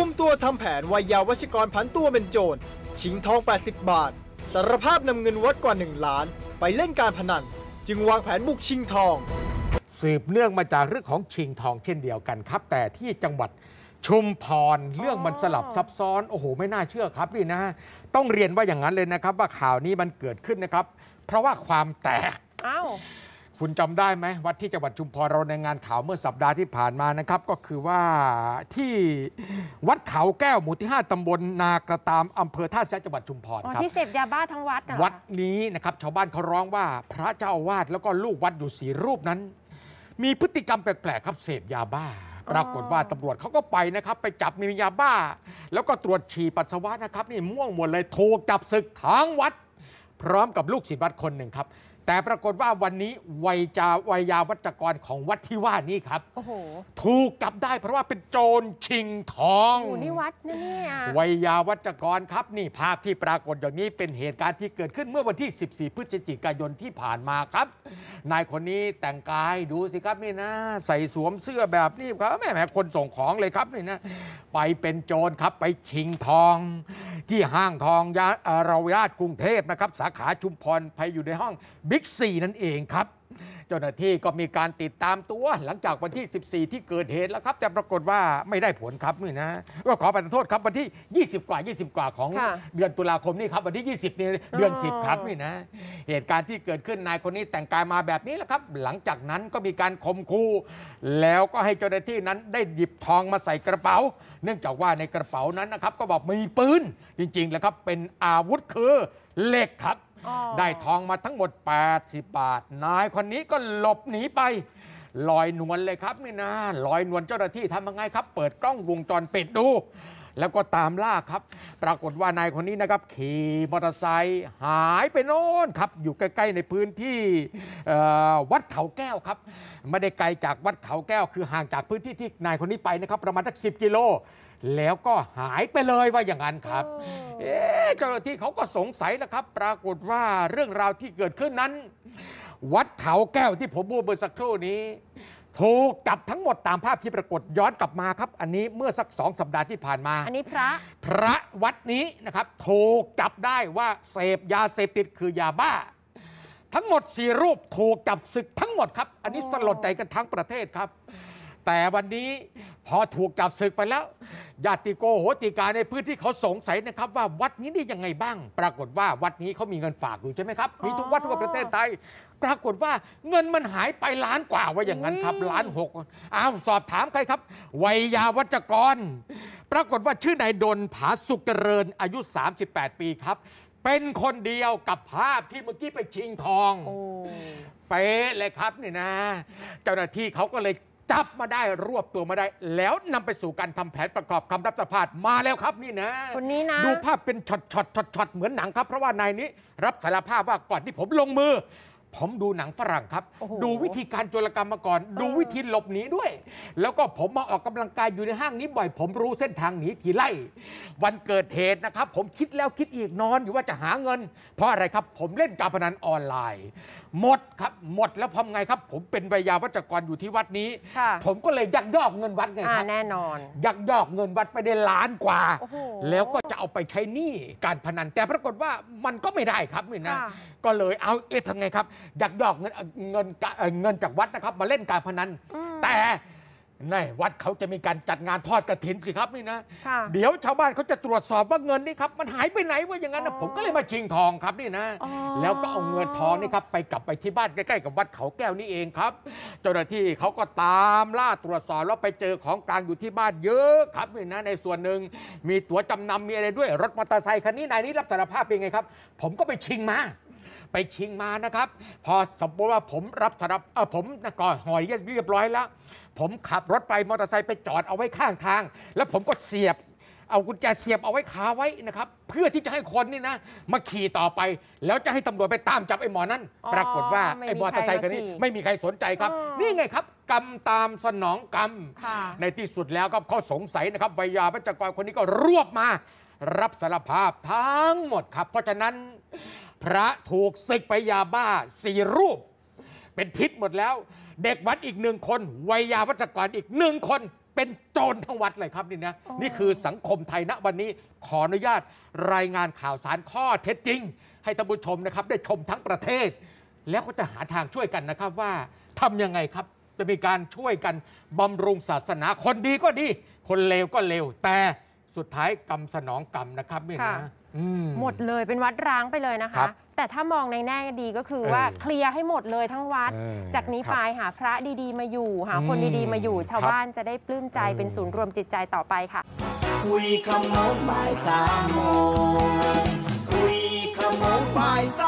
คุมตัวทำแผนวัยยาวัชกรผันตัวเป็นโจรชิงทอง 80 บาทสารภาพนำเงินวัดกว่า 1 ล้าน ไปเล่นการพนันจึงวางแผนบุกชิงทอง สืบเนื่องมาจากเรื่องของชิงทองเช่นเดียวกันครับ แต่ที่จังหวัดชุมพรเรื่องมันสลับซับซ้อนโอ้โห ไม่น่าเชื่อครับนี่นะ ต้องเรียนว่าอย่างนั้นเลยนะครับว่าข่าวนี้มันเกิดขึ้นนะครับ เพราะว่าความแตกอ้าวคุณจำได้ไหม วัดที่จังหวัดชุมพรเราในงานข่าวเมื่อสัปดาห์ที่ผ่านมานะครับ ก็คือว่าที่วัดเขาแก้วหมู่ที่ 5ตำบลนากระตาม อำเภอท่าแซจังหวัดชุมพรครับที่เสพยาบ้าทั้งวัด วัดนี้นะครับ ชาวบ้านเขาร้องว่าพระเจ้าอาวาสแล้วก็ลูกวัดอยู่สีรูปนั้น มีพฤติกรรมแปลกๆครับเสพยาบ้าปรากฏว่าตำรวจเขาก็ไปนะครับ ไปจับมียาบ้า แล้วก็ตรวจฉี่ปัสสาวะนะครับ นี่ม่วงหมดเลยถูกจับศึกทังวัด พร้อมกับลูกศิษย์วัดคนหนึ่งครับแต่ปรากฏว่าวันนี้วัยจาวัยยาวัจกรของวัดที่ว่า นี่ครับโอ้โหถูกจับได้เพราะว่าเป็นโจรชิงทองอยู่นี่วัดนี่เนี่ยวัยยาวัจกรครับนี่ภาพที่ปรากฏอย่างนี้เป็นเหตุการณ์ที่เกิดขึ้นเมื่อวันที่ 14 พฤศจิกายนที่ผ่านมาครับ นายคนนี้แต่งกายดูสิครับนี่นะ ใส่สวมเสื้อแบบนี้ครับแม่แม่คนส่งของเลยครับนี่นะ ไปเป็นโจรครับไปชิงทอง ที่ห้างทองยาเราญาติกรุงเทพนะครับสาขาชุมพรไปอยู่ในห้องบิิกซีนั่นเองครับ เจ้าหน้าที่ก็มีการติดตามตัวหลังจากวันที่ 14 ที่เกิดเหตุแล้วครับแต่ปรากฏว่าไม่ได้ผลครับนี่นะก็ขอประทานโทษครับวันที่ 20 กว่า 20 กว่าของเดือนตุลาคมนี่ครับวันที่ 20นี่เดือน 10 ครับนี่นะ เหตุการณ์ที่เกิดขึ้นนายคนนี้แต่งกายมาแบบนี้แหละครับ หลังจากนั้นก็มีการข่มขู่แล้วก็ให้เจ้าหน้าที่นั้นได้หยิบทองมาใส่กระเป๋า เนื่องจากว่าในกระเป๋านั้นนะครับก็บอกมีปืนจริงๆแล้วครับเป็นอาวุธคือเลขทับได้ทองมาทั้งหมด 80 บาท นายคนนี้ก็หลบหนีไปลอยนวลเลยครับนี่นะลอยนวลเจ้าหน้าที่ทำยังไงครับ เปิดกล้องวงจรปิดดู แล้วก็ตามล่าครับ ปรากฏว่านายคนนี้นะครับขี่มอเตอร์ไซค์หายไปโน่นครับอยู่ใกล้ ๆ ในพื้นที่วัดเขาแก้วครับไม่ได้ไกลจากวัดเขาแก้วคือห่างจากพื้นที่ที่นายคนนี้ไปนะครับประมาณสัก 10 กิโลแล้วก็หายไปเลยว่าอย่างนั้นครับ เจ้าหน้าที่เขาก็สงสัยนะครับ ปรากฏว่าเรื่องราวที่เกิดขึ้นนั้น วัดเขาแก้วที่ผมบูดเบอร์สักครู่นี้ถูกจับทั้งหมดตามภาพที่ปรากฏย้อนกลับมาครับ อันนี้เมื่อสักสองสัปดาห์ที่ผ่านมา อันนี้พระ พระวัดนี้นะครับ ถูกจับได้ว่า เสพยาเสพติดคือยาบ้า ทั้งหมดสี่รูปถูกจับศึกทั้งหมดครับ อันนี้สลดใจกันทั้งประเทศครับแต่วันนี้พอถูกจับศึกไปแล้วญาติโกโหติกาในพื้นที่เขาสงสัยนะครับว่า วัดนี้นี่ยังไงบ้าง ปรากฏว่าวัดนี้เขามีเงินฝากอยู่ใช่ไหมครับมีทุกวัดทั่วประเทศไทยปรากฏว่าเงินมันหายไปล้านกว่าว่าอย่างนั้นครับล้านหกอ้าวสอบถามใครครับวัยยาวัจกร ปรากฏว่าชื่อนายดนผาสุกเจริญอายุ 38 ปีครับ เป็นคนเดียวกับภาพที่เมื่อกี้ไปชิงทองเป๊ะเลยครับนี่นะ เจ้าหน้าที่เขาก็เลยจับมาได้ รวบตัวมาได้ แล้วนำไปสู่การทำแผนประกอบคำรับสารภาพมาแล้วครับนี่นะคนนี้นะดูภาพเป็นช็อตๆๆอออเหมือนหนังครับเพราะว่านายนี้รับสารภาพว่าก่อนที่ผมลงมือผมดูหนังฝรั่งครับ ดูวิธีการโจรกรรมมาก่อน ดูวิธีหลบหนีด้วย แล้วก็ผมมาออกกำลังกายอยู่ในห้างนี้บ่อย ผมรู้เส้นทางหนีทีไล่ วันเกิดเหตุนะครับ ผมคิดแล้วคิดอีกนอนอยู่ว่าจะหาเงิน เพราะอะไรครับ ผมเล่นการพนันออนไลน์ หมดครับ หมดแล้วทำไงครับ ผมเป็นใบยาวัจกรอยู่ที่วัดนี้ ผมก็เลยยักยอกเงินวัดไงครับแน่นอนยักยอกเงินวัดไปได้ล้านกว่า แล้วก็จะเอาไปใช้หนี้การพนัน แต่ปรากฏว่ามันก็ไม่ได้ครับนี่นะ ก็เลยเอาเอ๊ะทำไงครับอยากหยอกเงินเงินเงินจากวัดนะครับ มาเล่นการพนันแต่ในวัดเขาจะมีการจัดงานทอดกระถินสิครับนี่นะ เดี๋ยวชาวบ้านเขาจะตรวจสอบว่าเงินนี่ครับมันหายไปไหนว่าอย่างนั้นนะผมก็เลยมาชิงทองครับนี่นะ แล้วก็เอาเงินทองนี่ครับไปกลับไปที่บ้านใกล้ๆ กับวัดเขาแก้วนี่เองครับ เจ้าหน้าที่เขาก็ตามล่าตรวจสอบแล้วไปเจอของกลางอยู่ที่บ้านเยอะครับนี่นะในส่วนหนึ่งมีตั๋วจำนำมีอะไรด้วย รถมอเตอร์ไซค์คันนี้นายนี้รับสารภาพเป็นไงครับ ผมก็ไปชิงมาไปชิงมานะครับ พอสมมติว่าผมรับสารเออผมก่อหอยเรียบร้อยแล้วผมขับรถไปมอเตอร์ไซค์ไปจอดเอาไว้ข้างทาง แล้วผมก็เสียบ เอากุญแจเสียบเอาไว้คาไว้นะครับ เพื่อที่จะให้คนนี่นะมาขี่ต่อไป แล้วจะให้ตำรวจไปตามจับไอ้หมอนั้น ปรากฏว่าไอ้มอเตอร์ไซค์คันนี้ไม่มีใครสนใจครับ นี่ไงครับ กรรมตามสนองกรรมในที่สุดแล้วครับเขาสงสัยนะครับใบยาพัจกรคนนี้ก็รวบมารับสารภาพทั้งหมดครับ เพราะฉะนั้นพระถูกศึกไปยาบ้าสี่รูป เป็นพิษหมดแล้ว เด็กวัดอีกหนึ่งคนวัยยาวัจกรอีกหนึ่งคนเป็นโจรทั้งวัดเลยครับนี่นะ นี่คือสังคมไทยณวันนี้ขออนุญาตรายงานข่าวสารข้อเท็จจริง ให้ท่านผู้ชมนะครับ ได้ชมทั้งประเทศ แล้วก็จะหาทางช่วยกันนะครับว่าทํำยังไงครับจะมีการช่วยกันบำรุงศาสนาคนดีก็ดี คนเลวก็เลวแต่สุดท้ายกรรมสนองกรรมนะครับนี่นะหมดเลยเป็นวัดร้างไปเลยนะคะ แต่ถ้ามองในแง่ดีก็คือว่า เคลียร์ให้หมดเลยทั้งวัด จากนี้ไปหาพระดีๆมาอยู่หาคนดีๆมาอยู่ชาวบ้านจะได้ปลื้มใจเป็นศูนย์รวมจิตใจต่อไปค่ะ คุยขโมงบ่ายสามโมงคุยขโมงบ่ายสา